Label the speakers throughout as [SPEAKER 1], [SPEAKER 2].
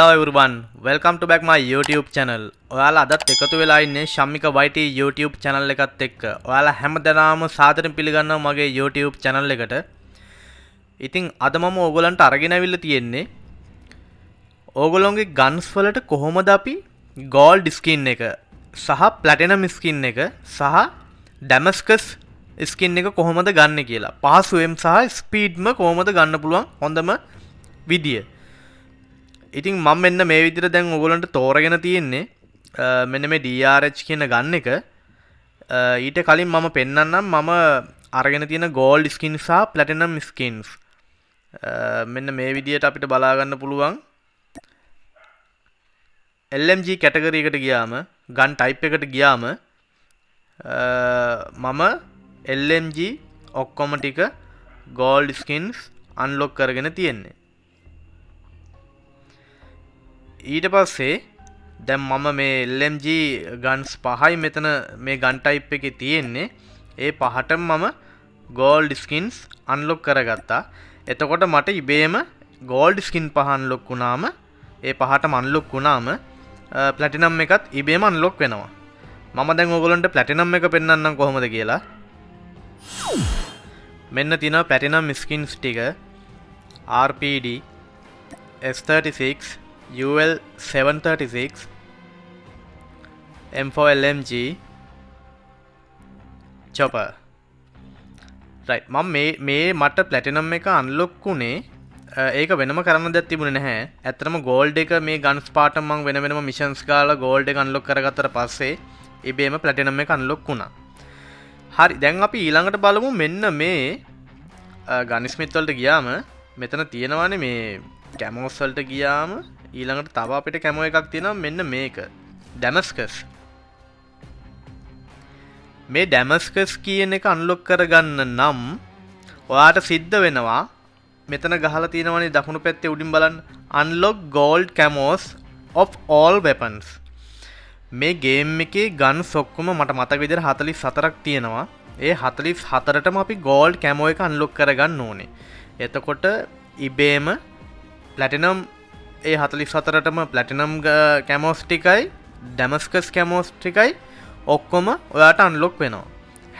[SPEAKER 1] hello everyone welcome to back my youtube channel ඔයාලා අදත් එකතු වෙලා ඉන්නේ ශම්මික YT YouTube channel එකත් එක්ක. ඔයාලා හැමදෙනාම සාදරයෙන් පිළිගන්නවා මගේ YouTube channel එකට. ඉතින් අද මම ඕගොල්ලන්ට අරගෙන අවිල්ලා තියෙන්නේ ඕගොල්ලෝගේ ගන්ස් වලට කොහොමද අපි gold skin එක සහ platinum skin එක සහ damascus skin එක කොහොමද ගන්න කියලා. පහසුවෙන් සහ ස්පීඩ්ම කොහොමද ගන්න පුළුවන් හොඳම විදිය. ඉතින් මම මෙන්න මේ විදිර දැන් ඔගොලන්ට තෝරගෙන තියෙන්නේ මෙන මේ ඩRH කියන ගන්න එක ඊට කලින් මම පෙන්න්නම් මම අරගෙන තියෙන ගෝල් ස්කින් සහ පලටිනම් ස්කින්ස් මෙන්න මේ විදියට අපිට බලාගන්න පුළුවන් LMG කැටගරීකට ගියාම ගන් ටයිප් එකට ගියාම මම LMG ඔක්කොම ටික ගෝල්ඩ් ස්කින්ස් අන්ලොක් කරගෙන තියෙන්නේ ඊට පස්සේ දැම් මම මේ එල්ලම්ජ ගන්ස් පහයි මෙතන මේ ගන්ටයිප් එක තියෙන්නේ ඒ පහට මම ගෝල්ඩ ස්කින්ස් අන්ලොක් කරගත්තා එතකොට මට ඉබේම ගෝල්ඩ් ස්කින් පහන්ලොක් වුණාම ඒ පහට මන්ලොක් වුණාම පලටිනම් එකත් ඉබේම අන්ලොක් වෙනවා මම දැන් ඔගොලන්ට පලටිනම් එක පෙන්න්නම් කොහොමද කියලා මෙන්න තින පැටිනම් ස්කින්ස් ටික RPD S36 UL 736 M4LMG chopper රයි් මම මේ මට පලටිනම් එක අන්ලොක්කුණේ ඒක වෙනම කරන්න දැත් තිබුණ නැහැ ඇතරම ගෝල්ඩ එක මේ ගන්ස් පාටමං වෙන වෙනම මිෂන්ස් කාල ගෝල්ඩ ගන්ලොක් කරගතර පස්සේ එබේම පලටිනම් එක අන්ලොක් වුණා හරි දැන් අපි ඊළඟට බලමු මෙන්න මේ ගනිස්මිත්වලට ගියාම මෙතන තියෙනවානේ මේ කැමෝස්වල්ට ගියාම ඊළඟට තව අපිට කැමෝ එකක් තියෙනම් මෙන්න මේක ඩැමස්කස් මේ ඩැමස්කස් කියන එක අන්ලොක් කරගන්න නම් ඔයාට සිද්ධ වෙනවා මෙතන ගහල තියෙනවනේ දකුණු පැත්තේ උඩින් බලන්න unlock gold camos of all weapons මේ ගේම් එකේ ගන් සොක්කුම මට මතක විදිර හතලි සතරක් තියෙනවා ඒ හතලිස් හතරටම අපි ගෝල්ඩ් කැමෝ එක අන්ලොක් කරගන්න ඕනේ එතකොට ඉබේම ප්ලැටිනම් ඒ හතලි සතරටම පලටිනම් කැමෝස්ටිකයි ඩැමස්කස් කැමෝස්ටිකයි ඔක්කොම ඔයාට අන්ලොක් වෙනවා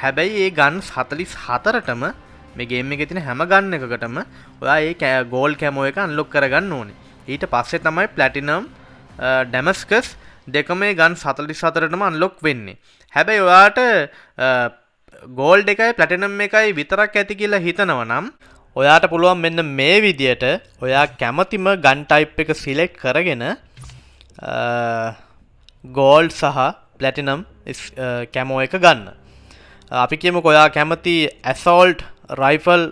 [SPEAKER 1] හැබැයි ඒ ගන් සතලිස් හතරටම මේගේම එක තින හැම ගන්න එකකටම ඔයා ඒ කෑ ගෝල් කැමෝ එක අන්ලොක් කරගන්න ඕනි ඊට පස්සේ තමයි පලටිනම් ඩැමස්කස් දෙකම මේ ගන් සතලි සතරටම අන්ලොක් වෙන්නේ හැබැයි ඔයාට ගෝල්ඩ එකයි පලටිනම් එකයි විතරක් ඇති කියලා හිතනව නම් ඔයාට පුළුවන් මෙන්න මේ විදියට ඔයා කැමතිම ගන් ටයිප් එක සිලෙක් කරගෙන ගෝල්් සහ පලැටිනම් කැමෝ එක ගන්න අපි කියම කොයා කැමති ඇසෝල්ට් රයිෆල්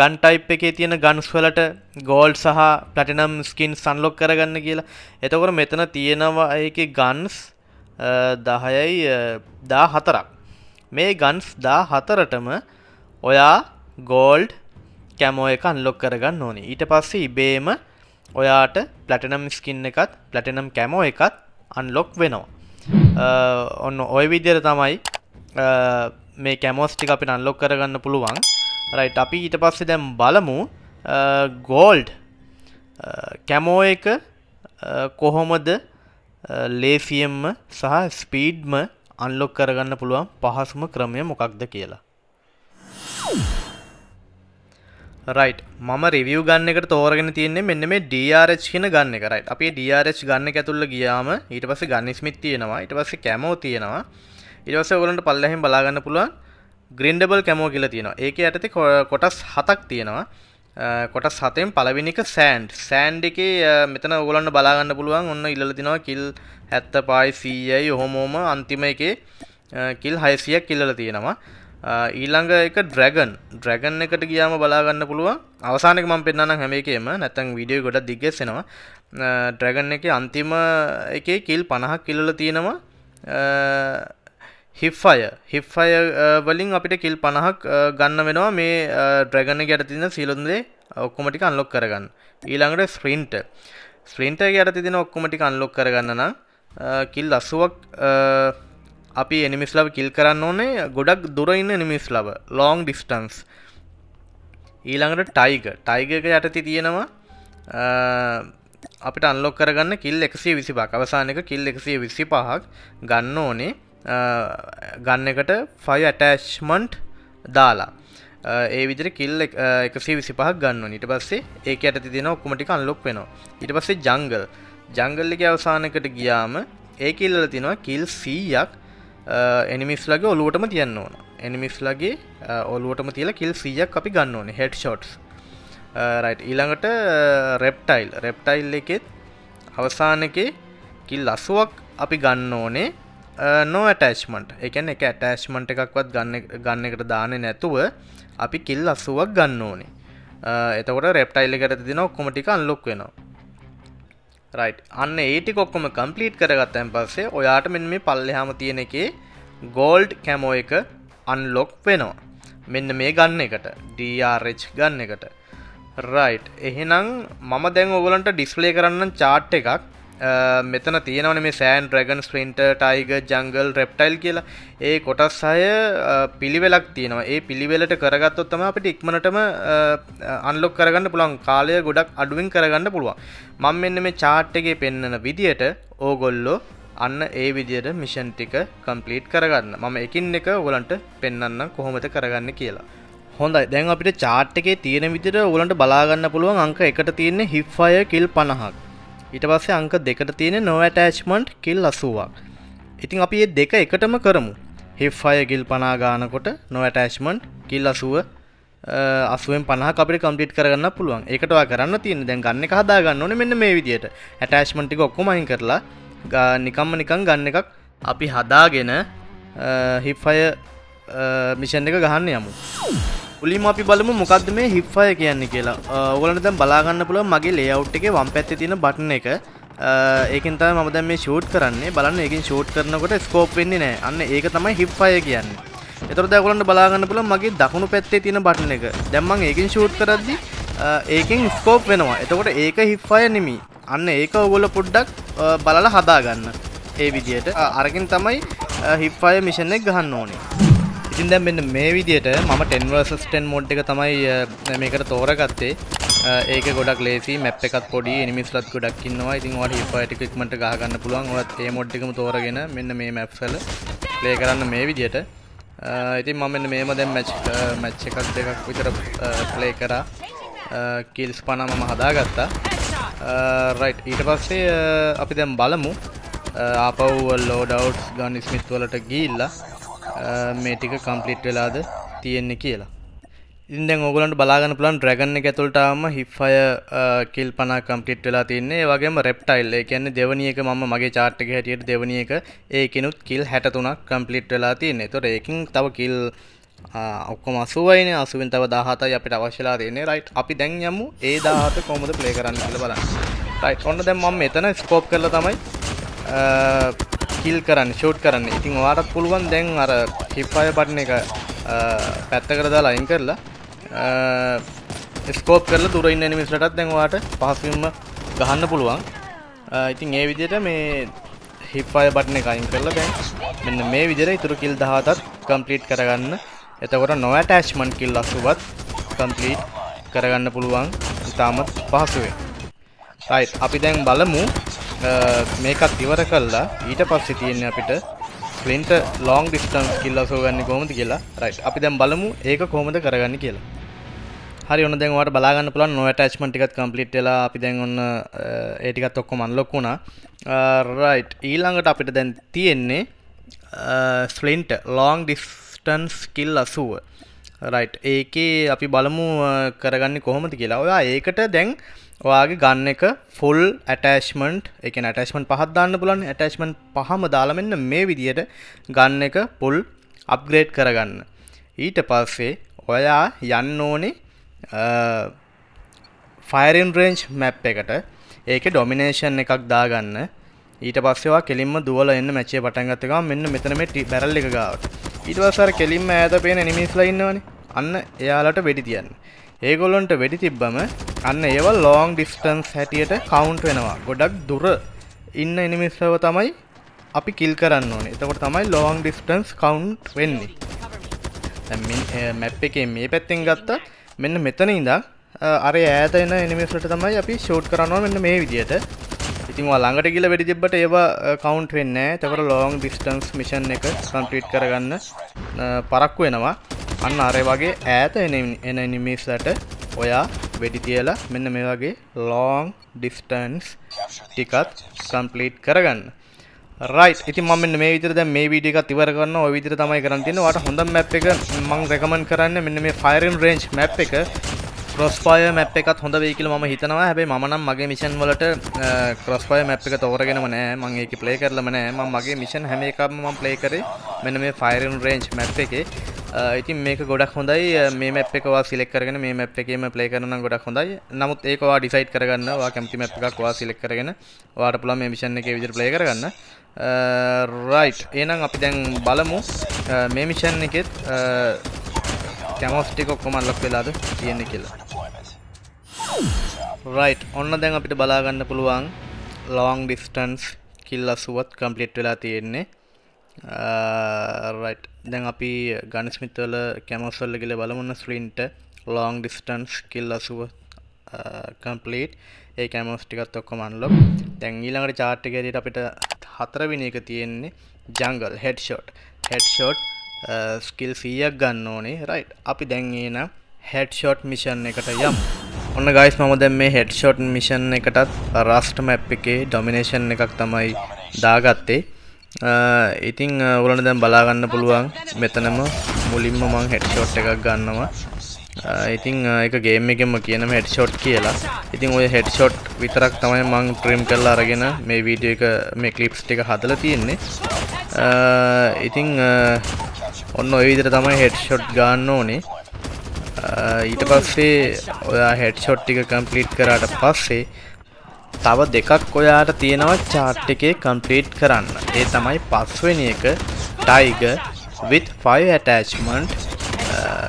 [SPEAKER 1] ගන් ටයිප් එකේ තියෙන ගන්ස්වලට ගෝල්් සහ පලටිනම් ස්කින් සන්ලොක් කරගන්න කියලා එතකොට මෙතන තියෙනවා එක ගන්ස් දහයයි දා හතරක් මේ ගන්ස් දා හතරටම ඔයා ගෝල්ඩ් කැමෝ එක අන්ලොක් කරගන්න ඕනි ඊට පස්සේ ඉබේම ඔයාට පලටනම් ස්කින්න එකත් පලටනම් කැමෝ එකත් අන්ලොක් වෙනවා ඔන්න ඔය විදිර තමයි මේ කැමෝස්ටි අපි අන්ලොක් කරගන්න පුළුවන් රයිට් අපි ඊට පස්සේ දැම් බලමු ගෝල්ඩ් කැමෝ එක කොහොමද ලේසියම්ම සහ ස්පීඩ්ම අන්ලොක් කරගන්න පුළුවන් පහසුම ක්‍රමය මොකක්ද කියලා රයිට් මම රිවිය ගන්න එකට තෝරගෙන තියන්නේ මෙන්න මේ ඩRH කියන ගන්න කරයි අපේ ඩRH ගන්න ඇතුල්ල ගියාම ඊට පස ගන්න ස්මිත් තියෙනවා ඊට පස්ස කැමෝ තියෙනවා ඉටවස ඔලන්ට පල්ලහෙන් බලාගන්න පුළුවන් ග්‍රින්ඩබල් කැමෝ කියල තියෙනවා ඒක ඇතති කොටස් හතක් තියෙනවා කොටස් හතෙන් පලවිනික සෑන්ඩ් සෑන්ඩ් එක මෙතන ඔගලන්න බලාගන්න පුළුවන් ඔන්න ඉල්ල තිනවා කිල් ඇත්ත පායි සීයයි ඔහොමෝම අන්තිම එකේ කිල් හයිසියක් ඉල්ල තියෙනවා ඊළඟ එක ඩ්‍රැගන් ඩ්‍රැගන් එකට ගියාම බලාගන්න පුළුවන් අවසානක ම පෙන්න්නම් හැමේකේම නැතැන් විඩිය ගොඩ දිගෙස්සෙනවා ඩ්‍රැගන් එක අන්තිම එකේ කිල් පණහක් කිල්ල තියෙනවා හිප් අය හිප් අය වලින් අපිට කිල් පණහක් ගන්න වෙනවා මේ ඩ්‍රැගන ගැට තින සීලොන්දේ ඔක්කොමටි අන්ලොක් කරගන්න ඊළඟට ස්්‍රීන්ට ස්්‍රීන්ට ගැට තිදින ඔක්කොමටි අන්ලොක් කරගන්න නම් කිල් අසුවක් අපි එනිමිස් ලබ කිල් කරන්න ඕනේ ගොඩක් දුරඉන්න නිමිස් ලබ ලොං ඩිස්ටන්ස් ඊළඟට ටයිග ටයිගක යටති තියෙනවා අපිට අන්ලොක් කරගන්න කිල් එකසේ විසි පක් අවසානක කිල් එකසේ විසි පහක් ගන්න ඕනේ ගන්න එකට ෆයි ඇටෑශ්මන්ට් දාලා ඒ විදිර කිල් එකසේ විසි පහක් ගන්න නිට පස්සේ ඒක ඇට තින ඔක්කමටි අන්ලොක් වෙනවා ඉට පස්සේ ජංගල් ජංගල්ලක අවසානකට ගියාම ඒ කිල්ල තිනවා කිල් සීයක් එනිමිස් ලගේ ඔලුවටම තියන්න ඕන එනිමිස් ලගේ ඔලුවටම තියලා කිල් සීයක් අපි ගන්න ඕනේ හෙඩ් ෂොට්ස් ඊළඟට රෙප්ටයිල් රෙප්ටයිල් එකෙත් අවසාන එක කිල් අසුවක් අපි ගන්න ඕනේ නෝ ඇටස්මට එකන එක ඇටස්මට එකක්වත් ගන්න එකට දාන නැතුව අපි කිල් අසුවක් ගන්න ඕනේ එතකොට රෙප්ටයිල් එකට දින ඔක්කොමටික අල්ලොක් වෙනවා රයි් අන්න ඒටි කොක්කොම කම්පලීට් කරගත්තැන් පස්සේ ඔයාට මෙන් මේ පල්ලෙහාම තියෙන එකේ ගෝල්ඩ් කැමෝ එක අන්ලොක් වෙනවා මෙන්න මේ ගන්න එකට ඩRH ගන්න එකට රයි් එහෙනම් මම දැන් ඔගලන්ට ඩිස්ලේ කරන්න චාට් එකක් මෙතන තියෙනවන මේ සෑන් ්‍රගන්ස් පෙන්ට ටයිග ජංගල් රෙප්ටයිල් කියලා ඒ කොටස් සය පිළිවෙලක් තියෙනවා ඒ පිළිවෙලට කරගත්තොත්තම අපට ඉක්මනටම අන්ලොක් කරගන්න පුළන් කාලය ගොඩක් අඩුවෙන් කරගන්න පුළුවන් මං මෙන්න මේ චාට්ටගේ පෙන්න්නන විදියට ඕගොල්ලෝ අන්න ඒ විදියට මිෂන් ටික කම්පලීට් කරගන්න මම එකින් එක ඔලන්ට පෙන්න්න කොහොමත කරගන්න කියලා හොඳයි දැන් අපිට චාට් එකේ තියෙන විදිට ඔලන්ට බලාගන්න පුළුවන් අංක එකට තියන්නේ හිප්ෆය කිල් පණහක් ඊට පස්සේ අංක දෙකට තියෙන නොවැටෑච්මන්ට් කිල් අසුවක් ඉතින් අපි ඒ දෙක එකටම කරමු හෙෆ් අය ගිල් පනාගානකොට නොවැටෑච්මන්ට් කිල් අසුව අසුවෙන් පනහ අපිට කම්පිට කරන්න පුළුවන් එකටවා කරන්න තියෙන දැන් ගන්න එක හදාගන්න ඕන මෙන්න මේ විදියට ඇටෑශ්මටික ඔක්කොමයින් කරලා නිකම්ම නිකං ගන්න එකක් අපි හදාගෙන හිප්ෆය මිෂන් එක ගහන්න යමු උලින් අපි බලමු මොකක්ද මේ හිප්ෆය කියන්නේ කියලා ඔගලන්ට දැන් බලාගන්න පුළුවන් මගේ ලේඅවුට් එකේ වම් පැත්තේ තියෙන බටන් එක ඒකෙන් තමයි මම දැන් මේ ෂූට් කරන්නේ බලන්න ඒකෙන් ෂූට් කරනකොට ස්කෝප් වෙන්නේ නැහැ අන්න ඒක තමයි හිප්ෆය කියන්නේ එතකොට දැන් ඔයගලන්ට බලාගන්න පුළුවන් මගේ දකුණු පැත්තේ තියෙන බටන් එක දැන් මම ඒකෙන් ෂූට් කරද්දි ඒකෙන් ස්කෝප් වෙනවා එතකොට ඒක හිප්ෆය නෙමෙයි අන්න ඒක ඔයගොල්ලෝ පොඩ්ඩක් බලලා හදාගන්න ඒ විදිහට අරකින් තමයි හිප්ෆය මිෂන් එක ගහන්න ඕනේ ඉතින් දැන් මෙන්න මේ විදියට මම 10 vs 10 mod එක තමයි මේකට තෝරගත්තේ. ඒක ගොඩක් ලේසි මැප් එකත් පොඩි එනිමිස්ලත් ගොඩක් ඉන්නවා. ඉතින් ඔයාලට හිපායිට් එක ඉක්මනට ගහ ගන්න පුළුවන්. ඔයාලත් මේ mod එකම තෝරගෙන මෙන්න මේ maps වල play කරන්න මේ විදියට. ඉතින් මම මෙන්න මේම දැන් මැච් මැච් එකක් දෙකක් විතර play කරා. කිල්ස් 50 මම හදාගත්තා. රයිට් ඊට පස්සේ අපි දැන් බලමු ආපව් ලෝඩවුට්ස් ගන් ස්මිත් වලට ගිහිල්ලා මේ ටික කම්පලිට් වෙලාද තියෙන්නේ කියලා ඉන් දැන් ඔගලන්ට බලාගන්න පුලන් ඩ්‍රැගන්න එක ඇතුළටම හිෆ්ෆය කිල් පනා කම්පිට් වෙලා තින්නේ වගේම රෙප්ටයිල් ඒ කියන්නේ දෙවනියක මම මගේ චාට් එක හැටියට දෙවනියක ඒකිනුත් කිල් 63ක් කම්ප්ලීට් වෙලා තින්නේ. ඒතකොට ඒකින් තව කිල් ඔක්කොම 80යිනේ 80න් තව 17යි අපිට අවශ්‍යලා තියෙන්නේ. රයිට් අපි දැන් යමු ඒ 17 කොහොමද ප්ලේ කරන්න කියලා බලන්න. රයිට් ඔන්න දැන් මම මෙතන ස්කෝප් කරලා තමයි කිල් කරන්න ෂෝට් කරන්න ඉතින් වාටත් පුළුවන් දැන් අර හිප්පාය පටන එක පැත්තකර දාලා අයින් කරලා ස්කෝප් කරල දුරයින්න නිමිස්ලටත් දැන්වාට පහසුම්ම ගහන්න පුළුවන් ඉතින් ඒ විදියට මේ හිප්පාය බටන එක අයින් කරලා දැන් මෙන්න මේ විදිර ඉතුරු කිල් දහතත් කම්පලීට් කරගන්න එතකොට නොවැට ඇශ්මන් කිල් ලක්සුවත් කම්පලීට් කරගන්න පුළුවන් ඉතාමත් පහසුවේ රයි් අපි දැන් බලමු මේකත් ඉවර කල්ලා ඊට පස්සේ තියෙන්නේ අපිට ස්ලින්ට ලෝං ඩිස්ටන්ස් කිල්ලා සෝගන්න කොහොමද කියලා රයි් අපි දැම් බලමු ඒක කොහොමද කරගන්න කියලා හරි ඔන්න දැන්වට බලාගන්න පුළන් නොවටච්මට එකත් කම්පලිට්ලා අපි දැන් ඔන්න ඒටිකත් ඔක්කො මන්ලොක් වුණා රයි් uh, ඊළඟට අපිට දැන් තියෙන්නේ ස්ලින්ට ලෝං ඩිස්ටන්ස් කිල් අසුව රයි් ඒකේ අපි බලමු uh, කරගන්න කොහොමද කියලා ඔයා ඒකට දැන් ඔයාගේ ගන්න එක ෆුල් ඇටස්මට් එක ඇටස්මන් පහත් දාන්න පුලන් ඇටස්මන් පහම දාලමෙන්න මේ විදියට ගන්න එක පුල් අප්ග්‍රේට් කරගන්න ඊට පස්සේ ඔයා යන්න ඕනේ ෆයිරන් රේන්ජ් මැප් එකට ඒක ඩොමිනේෂන් එකක් දාගන්න ඊට පස්සවා කෙලින්ම දුවල එන්න මැචේ පටන්ගත්තක මෙන්න මෙතනම ටි බැරල්ලි එක ගාවට ඊටවසර කෙලින්ම ඇත පේන නිමිස්ලා ඉන්නවනේ අන්න එයාලට වෙඩි තියන්න ඒගොල්ලොන්ට වැඩි තිබ්බම අන්න ඒවල් ලෝං ඩිස්ටන්ස් හැටියට කවුන්ට් වෙනවා ගොඩක් දුර ඉන්න එනිමිස්සව තමයි අපි කිල් කරන්න ඕනේ එතකොට තමයි ලෝං ඩිස්ටන්ස් කවුන්ට් වෙන්නේ මැප් එකේ මේ පැත්තෙන් ගත්තත් මෙන්න මෙතන ඉඳා අර ඈත එන එනිමිස්ලට තමයි අපි ෂෝට් කරනවා මෙන්න මේ විදියට ඉතින් ළඟට ගිල වැඩි තිබ්බට ඒවා කවුන්ට් වෙන්නේ නැහැ. ඒතකොට ලො ง ඩිස්ටන්ස් මිෂන් එක කම්ප්ලීට් කරගන්න පරක්කු වෙනවා. අන්න අරය වගේ ඈත එන එනිමිස්ලට ඔයා වෙඩි තියලා මෙන්න මේ වගේ ලෝන් ඩිස්ටන්ස් ටිකත් කම්පලීට් කරගන්න රයිට් ඉතින් මම මෙන්න මේ විදිහට දැන් මේ වීඩියෝ එකත් ඉවර කරනවා ওই විදිහට තමයි කරන් තියෙන්නේ. ඔයාලට හොඳම මැප් එක මම රෙකමන්ඩ් කරන්නේ මෙන්න මේ Fire and Range මැප් එක. ක්‍රොස්ෆය මැප් එකත් හොඳ වෙයි කියලා මම හිතනවා. හැබැයි මම නම් මගේ මිෂන් වලට ක්‍රොස්ෆය මැප් එක තෝරගෙනම නෑ. මම ඒක ප්ලේ කරලම නෑ. මම මගේ මිෂන් හැම එකක්ම මම ප්ලේ කරේ මෙන්න මේ Fire and Range මැප් එකේ. ඉතින් මේක ගොඩක් හොඳයි මේ මැප් එකවා සිලෙක් කරගෙන මේ මැප් එකේම ප්ලේ කරන ගොඩක් හොඳයි නමුත් ඒකවා ඩිසයිට් කරගන්න වා කැමති මැප් එකක් වා සිලෙක් කරගෙන ඔයාට පුළුවන් මේ මිෂන් එකේ විදිහට ප්ලේ කරගන්න රයිට් එහෙනම් අපි දැන් බලමු මේ මිෂන් එකෙත් කැමොස් ටික ඔක්කොම අන්ලොක් වෙලාද තියෙන්නේ කියලා රයිට් ඔන්න දැන් අපිට බලාගන්න පුළුවන් ලොවං ඩිස්ටන්ස් කිල්ල සුවත් කම්පලිට් වෙලා තියෙන්නේ රයිට් uh, දැන් අපි ගනිස්මිත්වල කැමසල්ල කියල බලමුන්න ස්ලින්ට ලොං ඩිස්ටන්ස් කිල් අසුව කම්පලීට් uh, ඒ කැමස්ටිකත් ඔක්කො මන්ලොක් දැන් ඊළඟට චාර්ටිකරයට අපිට හතරවිනි එක තියෙන්නේ ජංගල් හෙඩ්ෂෝට් හෙඩ්ෂෝට් ස්කිල් සීයක් ගන්න ඕනේ රයි් අපි දැන් ඒනම් හෙඩ්ෂෝට් මිෂන් එකට යම් ඔන්න ගයිස් මම දැන් මේ හෙඩ්ෂොට් මිෂන් එකටත් රස්ට මැප් එකේ ඩොමිනේෂන් එකක් තමයි දාගත්තේ ඉතිං උලන දැම් බලාගන්න පුළුවන් මෙතනම මුලින්ම මං හෙට්ෂෝට් එකක් ගන්නවා ඉතිං එක ගේම එකම කියනම හෙට්ෂෝට් කියලා ඉතිං ඔය හෙට්ෂෝට් විතරක් තමයි මං ප්‍රීම් කරලා අරගෙන මේ වීඩිය එක මේ කලිප්ස් ටික හදල තියෙන්නේ ඉතිං ඔන්න ඔය විදිර තමයි හෙට්ෂොට් ගන්න ඕනේ ඊට පස්සේ ඔයා හෙට්ෂොට් ටික කම්පලීට් කරාට පස්සේ තව දෙකක් ඔයාට තියෙනවා චාට් එකේ කම්ප්ලීට් කරන්න. ඒ තමයි පස්වෙනි එක Tiger with 5 attachment uh,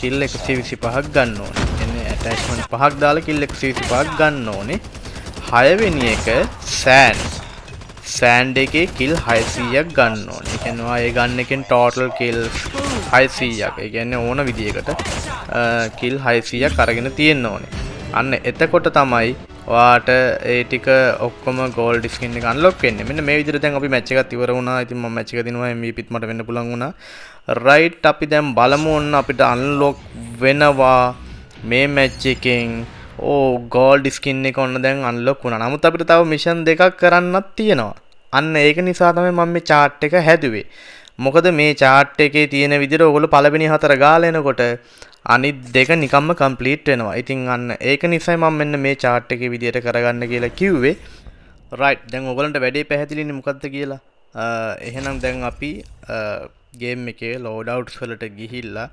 [SPEAKER 1] kill 125ක් ගන්න ඕනේ. එන්නේ attachment පහක් දාලා kill 125ක් ගන්න ඕනේ. හයවෙනි එක Sand සෑන්ඩ එකේ කිල් හයසීයක් ගන්න ඕන එකනවා ඒ uh, ගන්න එකෙන් ටෝටල් කෙල් හයිසීයක් ඒගැන්න ඕන විදිකට කිල් හයිසීයක් කරගෙන තියෙන් ඕනේ අන්න එතකොට තමයි වාට ඒටික ඔක්කොම ගෝල් ඩිස්කින් ගන්ලොක් වෙන්න මෙන්න මේ විදිහට දැන් අපි මැච් එකක් ඉවර වුණා. ඉතින් මම මැච් එක දිනුවා MVPත් මට වෙන්න පුළුවන් වුණා. රයිට් අපි දැන් බලමු ඔන්න අපිට අන්ලොක් වෙනවා මේ මැච් එකෙන් ඕ ගෝල් ඩිස්කින් එක ඔන්න දැන් අන්ලොක් වුණා. නමුත් අපිට තව මිෂන් දෙකක් කරන්නත් තියෙනවා. අන්න ඒක නිසා තමයි මම මේ chart එක හැදුවේ. මොකද මේ චාට් එකේ තියෙන විදිහට ඔයගොල්ලෝ පළවෙනි හතර ගාලා එනකොට අනිත් දෙක නිකම්ම කම්ප්ලීට් වෙනවා. ඉතින් අන්න ඒක නිසා මම මෙන්න මේ චාට් එකේ විදිහට කරගන්න කියලා කිව්වේ. රයිට් දැන් ඔයගලන්ට වැඩේ පැහැදිලිනේ මොකද්ද කියලා. එහෙනම් දැන් අපි ගේම් එකේ ලෝඩ් අවුට්ස් වලට ගිහිල්ලා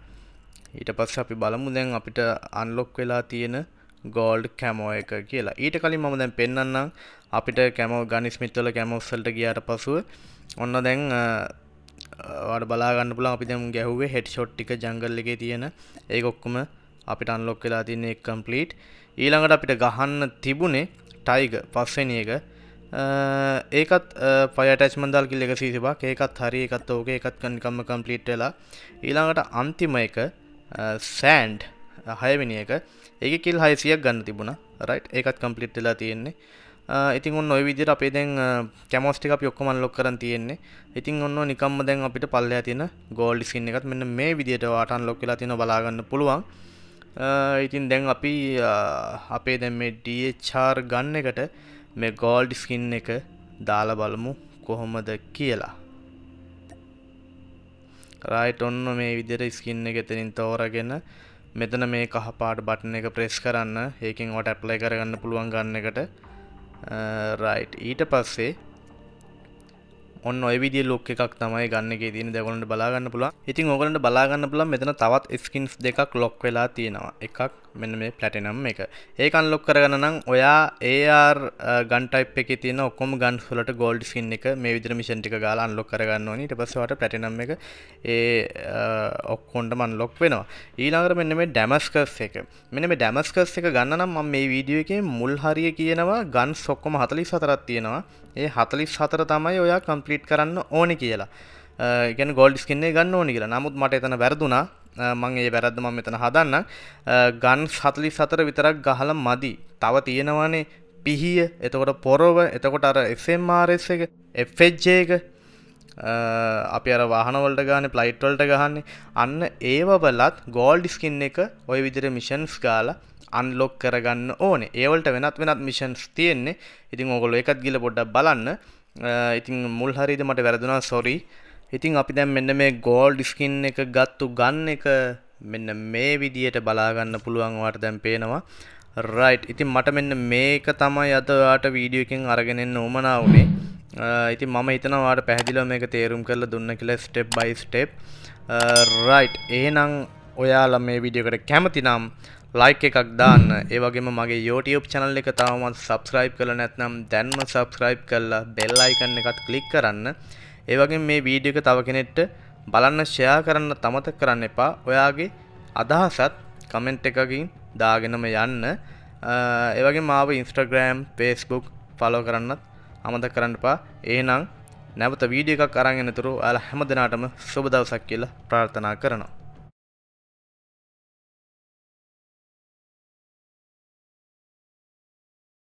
[SPEAKER 1] ඊට පස්සේ අපි බලමු දැන් අපිට අන්ලොක් වෙලා තියෙන ගෝල්ඩ් කැමෝ එක කියලා. ඊට කලින් මම දැන් පෙන්වන්නම් අපිට කැමෝ ගනිස්මිත් වල කැමෝස් වලට ගියාට පස්ව ඔන්න දැන් ට බලාගන්න පුල අපි දැම් ගැහුවේ හෙට ෂොට්ටික ජංගල්ල එක තියෙන ඒ ඔක්කොම අපිට අන්ලොක් වෙලා තින්නේ කම්පලීට් ඊළඟට අපිට ගහන්න තිබුණේ ටයිග පස්සෙන එක ඒකත් පයටච් මන්දල් කිල්ල එක සීසිබක් ඒකත් හරි එකත් ඕක එකත් කන්කම්ම කම්පලිට් වෙලා ඊළඟට අන්තිම එක සෑන්ඩ් හයවිනි එක ඒක කිල් හයිසියක් ගන්න තිබුණ රයිට් ඒකත් කම්පලිට් වෙලා තියෙන්නේ ඉතින් ඔන්න ඔය විදිහට අපේ දැන් කැමොස් ටික අපි ඔක්කොම අන්ලොක් කරන් තියෙන්නේ. ඉතින් ඔන්න නිකම්ම දැන් අපිට පල්ලෙහා තියෙන ගෝල්ඩ් ස්කින් එකත් මෙන්න මේ විදිහට වාට අන්ලොක් වෙලා තියෙනවා බලා ගන්න පුළුවන්. ඉතින් දැන් අපි අපේ දැන් මේ DHR ගන්න එකට මේ ගෝල්ඩ් ස්කින් එක දාලා බලමු කොහොමද කියලා. රයිට් ඔන්න මේ විදිහට ස්කින් එක එතනින් තෝරගෙන මෙතන මේ කහ පාට බටන් එක ප්‍රෙස් කරන්න. ඒකෙන් ඔයාට ඇප්ලයි කරගන්න පුළුවන් ගන්න එකට. රයිට් uh, ඊට පස්සේ ඔන්න ඔයවිදි ලොක් එකක් තමයි ගන්න තියෙන දෙගොලට බලාගන්න පුළා ඉතින් ඕගලට බලාගන්න පුළන් මෙතන තවත් ස්කින්ස් දෙකක් ලොක් වෙලා තියෙනවා එකක් මෙන්න මේ පලටිනම් එක ඒකන් ලොක් කරගන්න නම් ඔයා ඒR ගන්ටයිප් එක තින ඔක්කොම ගන් සුලට ගෝල්ඩ් සින් එක මේ විදිර මිෂන්ටික ගාලා අන්ලොක් කරගන්න ඕනි ඊට පස්සේ ඔයාට ප්ලැටිනම් එක ඒ ඔක්කොන්ටම අන්ලොක් වෙනවා ඊළඟට මෙන්න මේ ඩැමස්කස් එක මෙන්න මේ ඩැමස්කස් එක ගන්න නම් මම මේ වීඩියෝ එකේ මුල් හරිය කියනවා ගන් ඔක්කොම 44ක් තියෙනවා ඒ 44 තමයි ඔයා කම්ප්ලීට් කරන්න ඕනි කියලා ගැන ගොල්ඩ් ස්කින්නේ ගන්න ඕනි කියලා නමුත් මට එතන වැරදුනා මං ඒ වැරද්ද මම මෙතන හදන්න ගන් සතලි සතර විතරක් ගහල මදි තව තියෙනවානේ පිහිය එතකොට පොරොව එතකොට අර එම්මාරස් එක එෆ්ජේ එක අපි අර වාහනවලට ගාන ප්ලයිට්වල්ට ගහන්නේ අන්න ඒවබලත් ගෝල්ඩිස්කින් එක ඔය විදිර මිෂන්ස් ගාල අන්ලොක් කරගන්න ඕනේ ඒවලට වෙනත් වෙනත් මිෂන්ස් තියෙන්නේ ඉතින් ඔගොල එකත් ගිල පොඩ්ඩක් බලන්න ඉතින් මුල් හරිද මට වැරදුනා සොරී ඉතින් අපි දැන් මෙන්න මේ ගෝල්ඩ් ස්කින් එක ගත්තු ගන්න එක මෙන්න මේ විදියට බලාගන්න පුළුවන් වාට දැන් පේනවා රයිට් ඉතින් මට මෙන්න මේක තමයි අද ඔයාට වීඩියෝ එකෙන් අරගෙන එන්න උවමනා වුනේ ඉතින් මම හිතනවා ඔයාට පැහැදිලිව මේක තේරුම් කරලා දුන්න කියලා ස්ටෙප් බයි ස්ටෙප් රයිට් එහෙනම් ඔයාලා මේ වීඩියෝකට කැමති නම් ලයික් එකක් දාන්න ඒ වගේම මගේ YouTube channel එක තවමත් subscribe කරලා නැත්නම් දැන්ම subscribe කරලා bell icon එකත් click කරන්න ඒ වගේ මේ වීඩියෝ එක තව කෙනෙක්ට බලන්න ෂෙයා කරන්න තමතක කරන්න එපා. ඔයාගේ අදහසත් කමෙන්ට් එකකින් දාගෙනම යන්න. ඒ වගේ මාව Instagram, Facebook follow කරන්නත් අමතක කරන්න එපා. එහෙනම් නැවත වීඩියෝ එකක් අරන් එනතුරු ඔයාලා හැමදෙනාටම සුබ දවසක් කියලා ප්‍රාර්ථනා කරනවා.